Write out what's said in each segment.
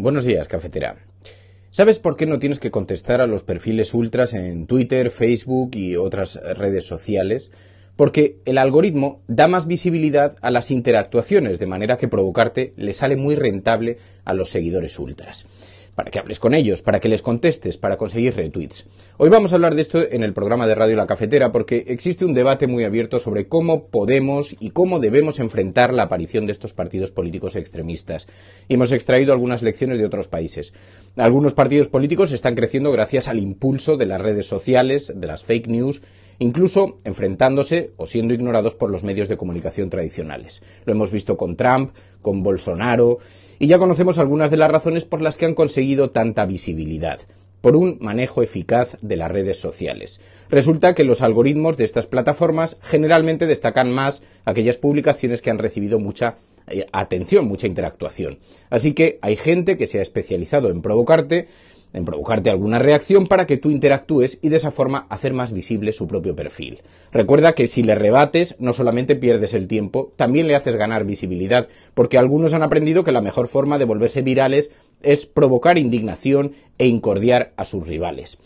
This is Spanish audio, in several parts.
Buenos días, cafetera. ¿Sabes por qué no tienes que contestar a los perfiles ultras en Twitter, Facebook y otras redes sociales? Porque el algoritmo da más visibilidad a las interactuaciones, de manera que provocarte le sale muy rentable a los seguidores ultras para que hables con ellos, para que les contestes, para conseguir retweets. Hoy vamos a hablar de esto en el programa de Radio La Cafetera porque existe un debate muy abierto sobre cómo podemos y cómo debemos enfrentar la aparición de estos partidos políticos extremistas. Y hemos extraído algunas lecciones de otros países. Algunos partidos políticos están creciendo gracias al impulso de las redes sociales, de las fake news incluso enfrentándose o siendo ignorados por los medios de comunicación tradicionales. Lo hemos visto con Trump, con Bolsonaro, y ya conocemos algunas de las razones por las que han conseguido tanta visibilidad por un manejo eficaz de las redes sociales. Resulta que los algoritmos de estas plataformas generalmente destacan más aquellas publicaciones que han recibido mucha eh, atención, mucha interactuación. Así que hay gente que se ha especializado en provocarte en provocarte alguna reacción para que tú interactúes y de esa forma hacer más visible su propio perfil. Recuerda que si le rebates no solamente pierdes el tiempo, también le haces ganar visibilidad, porque algunos han aprendido que la mejor forma de volverse virales es provocar indignación e incordiar a sus rivales.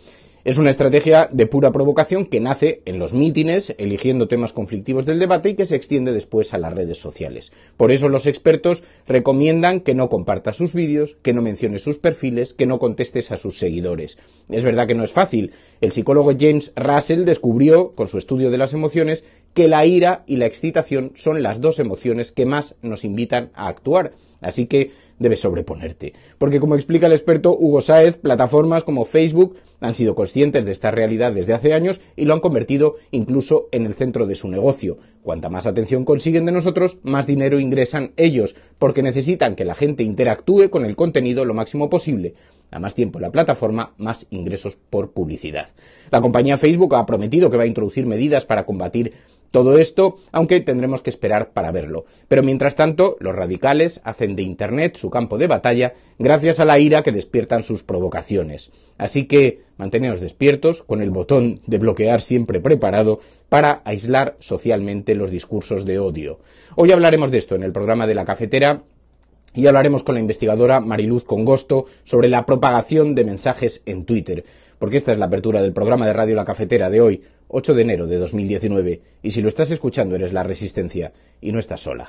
Es una estrategia de pura provocación que nace en los mítines, eligiendo temas conflictivos del debate y que se extiende después a las redes sociales. Por eso los expertos recomiendan que no compartas sus vídeos, que no menciones sus perfiles, que no contestes a sus seguidores. Es verdad que no es fácil. El psicólogo James Russell descubrió, con su estudio de las emociones, que la ira y la excitación son las dos emociones que más nos invitan a actuar. Así que debes sobreponerte. Porque como explica el experto Hugo Sáez, plataformas como Facebook han sido conscientes de esta realidad desde hace años y lo han convertido incluso en el centro de su negocio. Cuanta más atención consiguen de nosotros, más dinero ingresan ellos, porque necesitan que la gente interactúe con el contenido lo máximo posible. A más tiempo la plataforma, más ingresos por publicidad. La compañía Facebook ha prometido que va a introducir medidas para combatir todo esto, aunque tendremos que esperar para verlo. Pero mientras tanto, los radicales hacen de Internet su campo de batalla gracias a la ira que despiertan sus provocaciones. Así que manteneos despiertos con el botón de bloquear siempre preparado para aislar socialmente los discursos de odio. Hoy hablaremos de esto en el programa de la cafetera y hablaremos con la investigadora Mariluz Congosto sobre la propagación de mensajes en Twitter, porque esta es la apertura del programa de Radio La Cafetera de hoy, 8 de enero de 2019, y si lo estás escuchando eres la resistencia y no estás sola.